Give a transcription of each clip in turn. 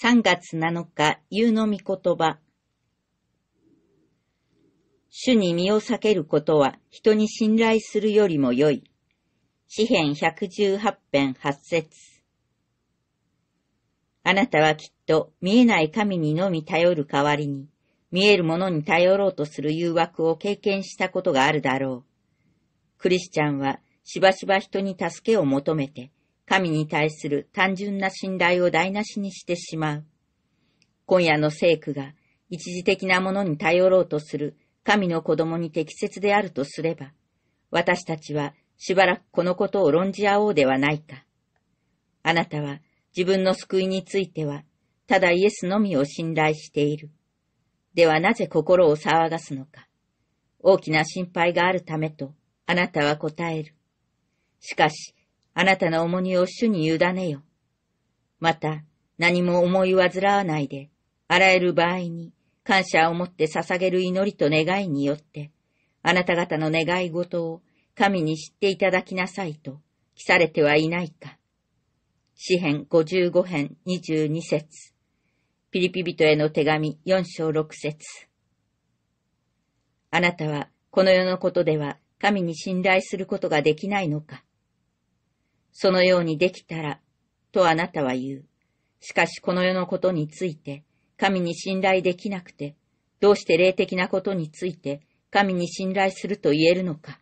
3月7日、夕の御言葉。主に身を避けることは人に信頼するよりも良い。詩篇118編8節あなたはきっと見えない神にのみ頼る代わりに、見えるものに頼ろうとする誘惑を経験したことがあるだろう。クリスチャンはしばしば人に助けを求めて、神に対する単純な信頼を台無しにしてしまう。今夜の聖句が一時的なものに頼ろうとする神の子供に適切であるとすれば、私たちはしばらくこのことを論じ合おうではないか。あなたは自分の救いについては、ただイエスのみを信頼している。ではなぜ心を騒がすのか。大きな心配があるためと、あなたは答える。しかし、あなたの重荷を主に委ねよ。また、何も思い煩わないで、あらゆる場合に感謝を持って捧げる祈りと願いによって、あなた方の願い事を神に知っていただきなさいと、記されてはいないか。詩編55編22節ピリピ人への手紙4章6節あなたはこの世のことでは神に信頼することができないのかそのようにできたら、とあなたは言う。しかしこの世のことについて、神に信頼できなくて、どうして霊的なことについて、神に信頼すると言えるのか。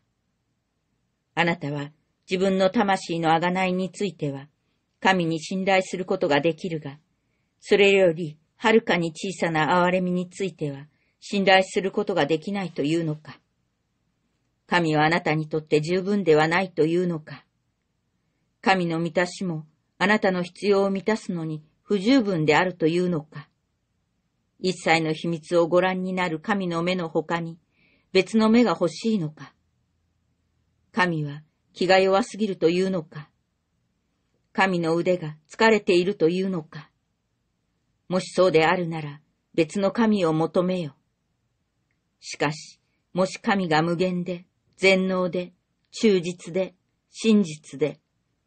あなたは自分の魂のあがないについては、神に信頼することができるが、それよりはるかに小さな憐れみについては、信頼することができないというのか。神はあなたにとって十分ではないというのか。神の満たしもあなたの必要を満たすのに不十分であるというのか。一切の秘密をご覧になる神の目の他に別の目が欲しいのか。神は気が弱すぎるというのか。神の腕が疲れているというのか。もしそうであるなら別の神を求めよ。しかし、もし神が無限で、全能で、忠実で、真実で、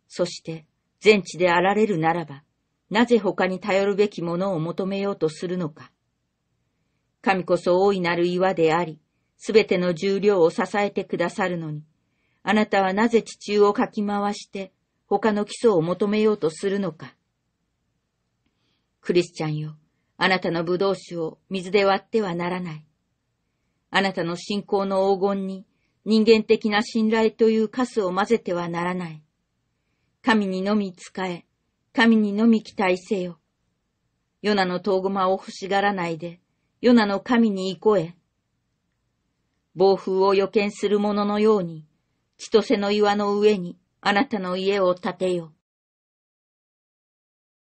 そして全地であられるならば、なぜ他に頼るべきものを求めようとするのか。神こそ大いなる岩であり、すべての重量を支えてくださるのに、あなたはなぜ地中をかき回して他の基礎を求めようとするのか。クリスチャンよ、あなたの葡萄酒を水で割ってはならない。あなたの信仰の黄金に人間的な信頼というカスを混ぜてはならない。神にのみ仕え、神にのみ期待せよ。ヨナの遠駒を欲しがらないで、ヨナの神に行こえ。暴風を予見する者のように、千歳の岩の上にあなたの家を建てよ。